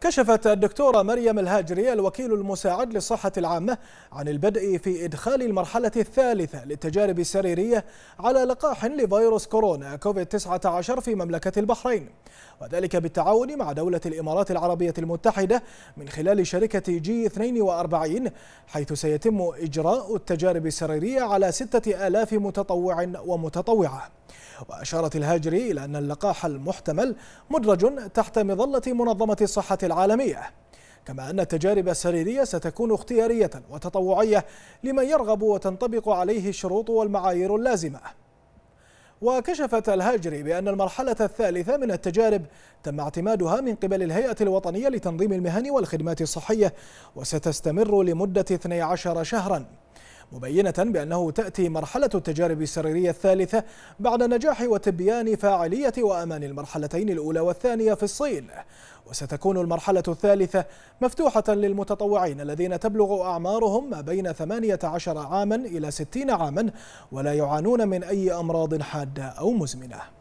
كشفت الدكتورة مريم الهاجري الوكيل المساعد للصحة العامة عن البدء في إدخال المرحلة الثالثة للتجارب السريرية على لقاح لفيروس كورونا كوفيد 19 في مملكة البحرين وذلك بالتعاون مع دولة الإمارات العربية المتحدة من خلال شركة جي 42 حيث سيتم إجراء التجارب السريرية على 6000 متطوع ومتطوعة وأشارت الهاجري إلى أن اللقاح المحتمل مدرج تحت مظلة منظمة الصحة العالمية كما أن التجارب السريرية ستكون اختيارية وتطوعية لمن يرغب وتنطبق عليه الشروط والمعايير اللازمة وكشفت الهاجري بأن المرحلة الثالثة من التجارب تم اعتمادها من قبل الهيئة الوطنية لتنظيم المهن والخدمات الصحية وستستمر لمدة 12 شهراً مبينة بأنه تأتي مرحلة التجارب السريرية الثالثة بعد نجاح وتبيان فاعلية وأمان المرحلتين الأولى والثانية في الصين وستكون المرحلة الثالثة مفتوحة للمتطوعين الذين تبلغ أعمارهم ما بين 18 عاما إلى 60 عاما ولا يعانون من أي أمراض حادة أو مزمنة